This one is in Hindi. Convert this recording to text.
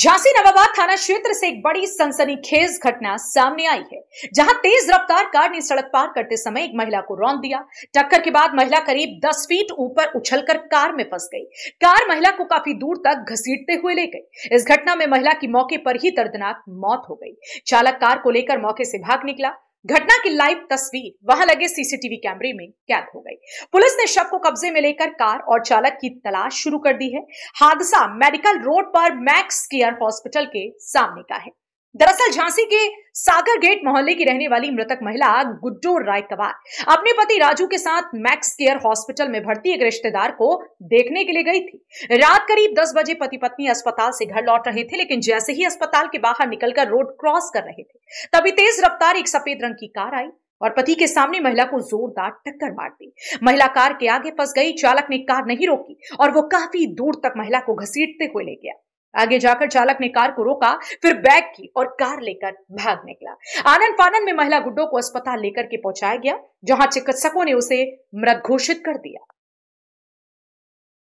झांसी नवाबाद थाना क्षेत्र से एक बड़ी सनसनीखेज घटना सामने आई है जहां तेज रफ्तार कार ने सड़क पार करते समय एक महिला को रौंद दिया टक्कर के बाद महिला करीब 10 फीट ऊपर उछलकर कार में फंस गई कार महिला को काफी दूर तक घसीटते हुए ले गई इस घटना में महिला की मौके पर ही दर्दनाक मौत हो गई चालक कार को लेकर मौके से भाग निकला घटना की लाइव तस्वीर वहां लगे सीसीटीवी कैमरे में कैद हो गई पुलिस ने शव को कब्जे में लेकर कार और चालक की तलाश शुरू कर दी है हादसा मेडिकल रोड पर मैक्स केयर हॉस्पिटल के सामने का है दरअसल झांसी के सागर गेट मोहल्ले की रहने वाली मृतक महिला गुड्डो राय कवार अपने पति राजू के साथ मैक्स केयर हॉस्पिटल में भर्ती एक रिश्तेदार को देखने के लिए गई थी रात करीब 10 बजे पति पत्नी अस्पताल से घर लौट रहे थे लेकिन जैसे ही अस्पताल के बाहर निकलकर रोड क्रॉस कर रहे थे तभी तेज रफ्तार एक सफेद रंग की कार आई और पति के सामने महिला को जोरदार टक्कर मार दी महिला कार के आगे फंस गई चालक ने कार नहीं रोकी और वो काफी दूर तक महिला को घसीटते हुए ले गया आगे जाकर चालक ने कार को रोका फिर बैग की और कार लेकर भाग निकला आनंद फानंद में महिला गुड्डो को अस्पताल लेकर के पहुंचाया गया जहां चिकित्सकों ने उसे मृत घोषित कर दिया